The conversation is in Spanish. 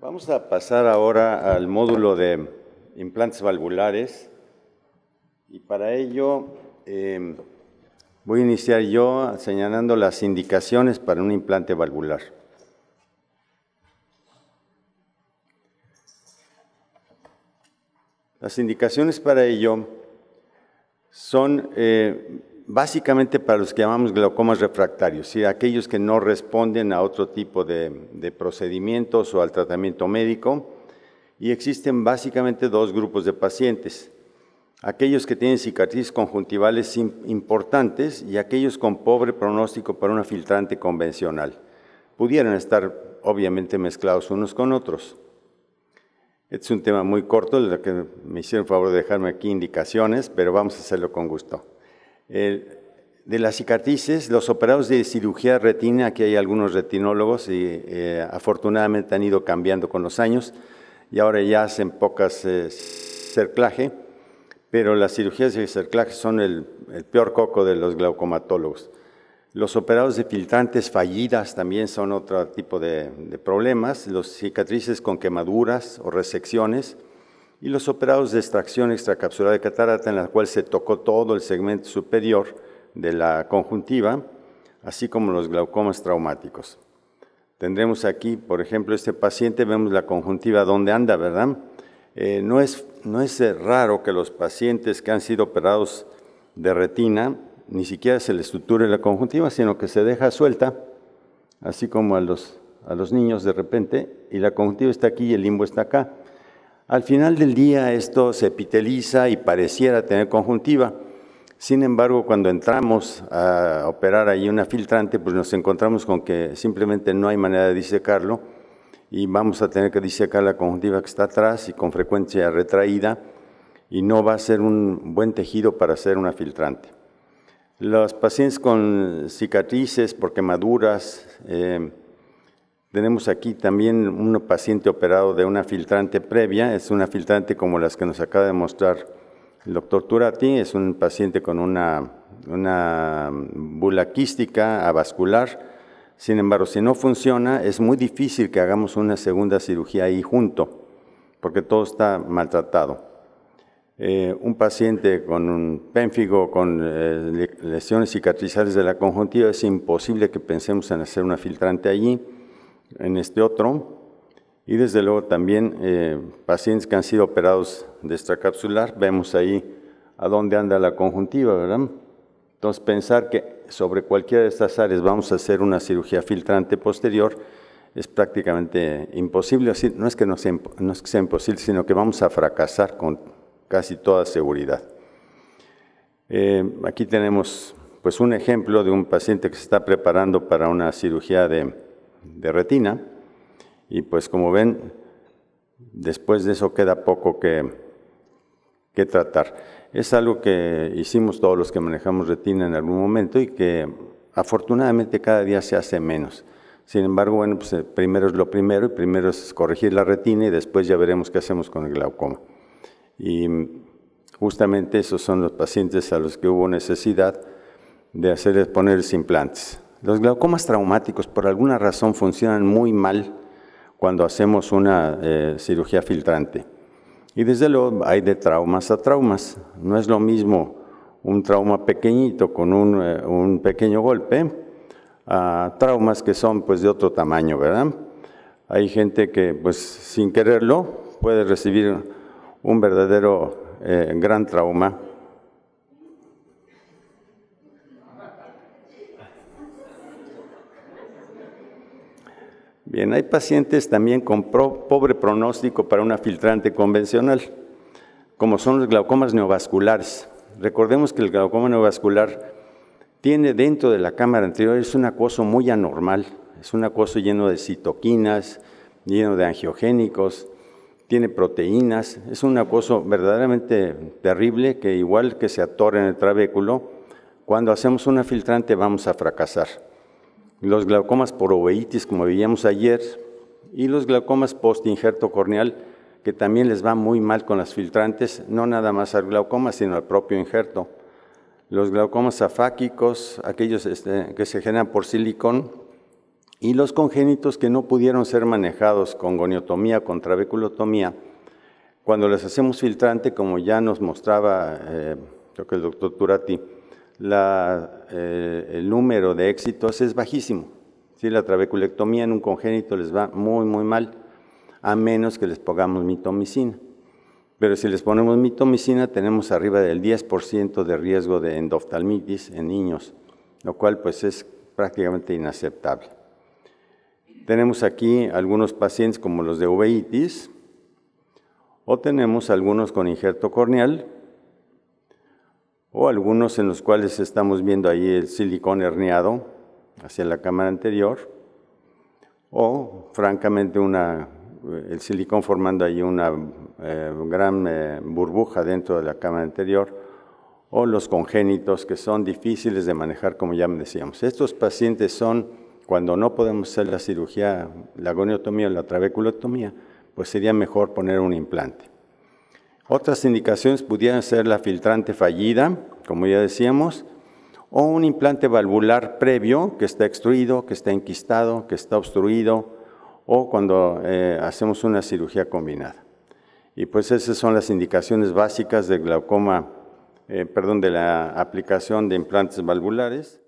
Vamos a pasar ahora al módulo de implantes valvulares y para ello em, voy a iniciar yo señalando las indicaciones para un implante valvular. Las indicaciones para ello son eh, básicamente para los que llamamos glaucomas refractarios, aquellos que no responden a otro tipo de, procedimientos o al tratamiento médico. Y existen básicamente dos grupos de pacientes. Aquellos que tienen cicatrices conjuntivales importantes y aquellos con pobre pronóstico para una filtrante convencional. Pudieran estar obviamente mezclados unos con otros. Este es un tema muy corto, que me hicieron favor de dejarme aquí indicaciones, pero vamos a hacerlo con gusto de las cicatrices, los operados de cirugía retina, aquí hay algunos retinólogos y eh, afortunadamente han ido cambiando con los años y ahora ya hacen pocas eh, cerclaje, pero las cirugías de cerclaje son el, peor coco de los glaucomatólogos. Los operados de filtrantes fallidas también son otro tipo de, de problemas, los cicatrices con quemaduras o resecciones, y los operados de extracción extracapsular de catarata en la cual se tocó todo el segmento superior de la conjuntiva, así como los glaucomas traumáticos. Tendremos aquí, por ejemplo, este paciente, vemos la conjuntiva donde anda, ¿verdad? Eh, no, es, eh, raro que los pacientes que han sido operados de retina ni siquiera se les estructure la conjuntiva, sino que se deja suelta, así como a los niños de repente, y la conjuntiva está aquí y el limbo está acá. Al final del día esto se epiteliza y pareciera tener conjuntiva. Sin embargo, cuando entramos a operar ahí una filtrante, pues nos encontramos con que simplemente no hay manera de disecarlo y vamos a tener que disecar la conjuntiva que está atrás y con frecuencia retraída y no va a ser un buen tejido para hacer una filtrante. Los pacientes con cicatrices por quemaduras, eh, tenemos aquí también un paciente operado de una filtrante previa, es una filtrante como las que nos acaba de mostrar el doctor Turati, es un paciente con una, una bula quística avascular, sin embargo, si no funciona, es muy difícil que hagamos una segunda cirugía ahí junto, porque todo está maltratado. Eh, un paciente con un pénfigo, con eh, lesiones cicatrizales de la conjuntiva, es imposible que pensemos en hacer una filtrante allí en este otro. Y desde luego también eh, pacientes que han sido operados de extracapsular, vemos ahí a dónde anda la conjuntiva, ¿verdad? Entonces pensar que sobre cualquiera de estas áreas vamos a hacer una cirugía filtrante posterior es prácticamente imposible. no es que sea, imposible, sino que vamos a fracasar con casi toda seguridad. Eh, aquí tenemos pues un ejemplo de un paciente que se está preparando para una cirugía de de retina. Y pues como ven, después de eso queda poco que, tratar. Es algo que hicimos todos los que manejamos retina en algún momento y que afortunadamente cada día se hace menos. Sin embargo, bueno, pues, eh, primero es lo primero y primero es corregir la retina y después ya veremos qué hacemos con el glaucoma. Y justamente esos son los pacientes a los que hubo necesidad de hacerles poner implantes. Los glaucomas traumáticos por alguna razón funcionan muy mal cuando hacemos una eh, cirugía filtrante. Y desde luego hay de traumas a traumas. No es lo mismo un trauma pequeñito con eh, un, pequeño golpe a traumas que son pues de otro tamaño, ¿verdad? Hay gente que pues sin quererlo puede recibir un verdadero eh, gran trauma Bien, hay pacientes también con pobre pronóstico para una filtrante convencional, como son los glaucomas neovasculares. Recordemos que el glaucoma neovascular tiene dentro de la cámara anterior, es un acoso muy anormal, es un acoso lleno de citoquinas, lleno de angiogénicos, tiene proteínas, es un acoso verdaderamente terrible que igual que se atora en el trabéculo, cuando hacemos una filtrante vamos a fracasar los glaucomas por oveitis, como veíamos ayer, y los glaucomas post injerto corneal, que también les va muy mal con las filtrantes, no nada más al glaucoma, sino al propio injerto. Los glaucomas afáquicos, aquellos este, que se generan por silicón, y los congénitos que no pudieron ser manejados con goniotomía, con trabeculotomía, cuando les hacemos filtrante, como ya nos mostraba, eh, que el doctor Turati, eh, el número de éxitos es bajísimo. si La trabeculectomía en un congénito les va muy, muy mal, a menos que les pongamos mitomicina. Pero si les ponemos mitomicina, tenemos arriba del 10% de riesgo de endoftalmitis en niños, lo cual pues es prácticamente inaceptable. Tenemos aquí algunos pacientes como los de uveitis, o tenemos algunos con injerto corneal, o algunos en los cuales estamos viendo ahí el silicón herniado hacia la cámara anterior, o francamente una, eh, el silicón formando ahí una eh, gran eh, burbuja dentro de la cámara anterior, o los congénitos que son difíciles de manejar, como ya me decíamos. Estos pacientes son, cuando no podemos hacer la cirugía, la goniotomía o la trabeculotomía, pues sería mejor poner un implante. Otras indicaciones pudieran ser la filtrante fallida, como ya decíamos, o un implante valvular previo que está extruido, que está enquistado, que está obstruido, o cuando eh, hacemos una cirugía combinada. Y pues esas son las indicaciones básicas de glaucoma, eh, perdón, de la aplicación de implantes valvulares.